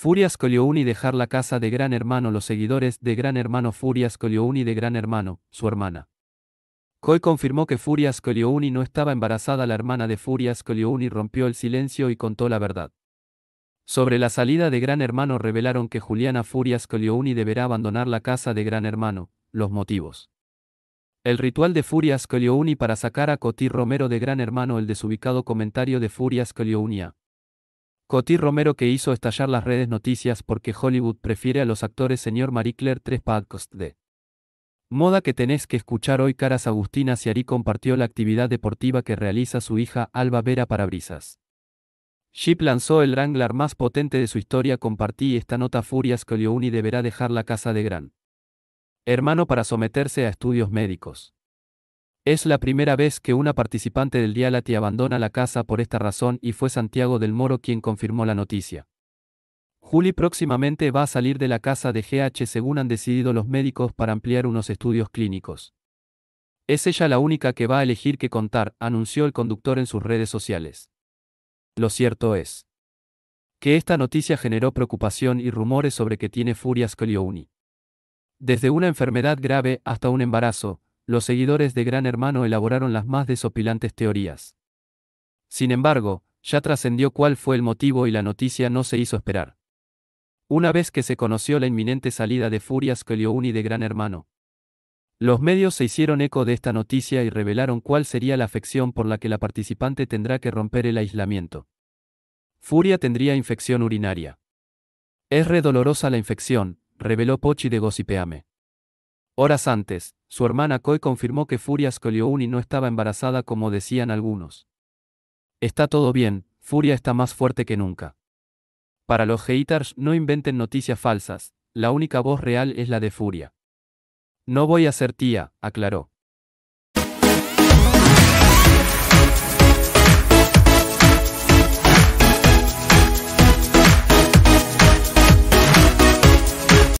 Furias Coliouni dejar la casa de Gran Hermano Los seguidores de Gran Hermano Furias Coliouni de Gran Hermano, su hermana. Coy confirmó que Furias Coliouni no estaba embarazada la hermana de Furias Coliouni rompió el silencio y contó la verdad. Sobre la salida de Gran Hermano revelaron que Juliana Furias Coliouni deberá abandonar la casa de Gran Hermano, los motivos. El ritual de Furias Coliouni para sacar a Coti Romero de Gran Hermano el desubicado comentario de Furias Coliouni Cotí Romero que hizo estallar las redes noticias porque Hollywood prefiere a los actores señor Marie Claire tres Podcast de Moda que tenés que escuchar hoy Caras Agustina Ciarí compartió la actividad deportiva que realiza su hija Alba Vera Parabrisas. Ship lanzó el Wrangler más potente de su historia compartí esta nota furias que Leoni deberá dejar la casa de Gran hermano para someterse a estudios médicos. Es la primera vez que una participante del Dialati abandona la casa por esta razón y fue Santiago del Moro quien confirmó la noticia. Juli próximamente va a salir de la casa de GH según han decidido los médicos para ampliar unos estudios clínicos. Es ella la única que va a elegir qué contar, anunció el conductor en sus redes sociales. Lo cierto es que esta noticia generó preocupación y rumores sobre que tiene furias Coliouni. Desde una enfermedad grave hasta un embarazo, los seguidores de Gran Hermano elaboraron las más desopilantes teorías. Sin embargo, ya trascendió cuál fue el motivo y la noticia no se hizo esperar. Una vez que se conoció la inminente salida de Furias y de Gran Hermano, los medios se hicieron eco de esta noticia y revelaron cuál sería la afección por la que la participante tendrá que romper el aislamiento. Furia tendría infección urinaria. Es redolorosa la infección, reveló Pochi de Gosipeame. Horas antes, su hermana Koi confirmó que Furia Scoliouni no estaba embarazada como decían algunos. Está todo bien, Furia está más fuerte que nunca. Para los haters no inventen noticias falsas, la única voz real es la de Furia. No voy a ser tía, aclaró.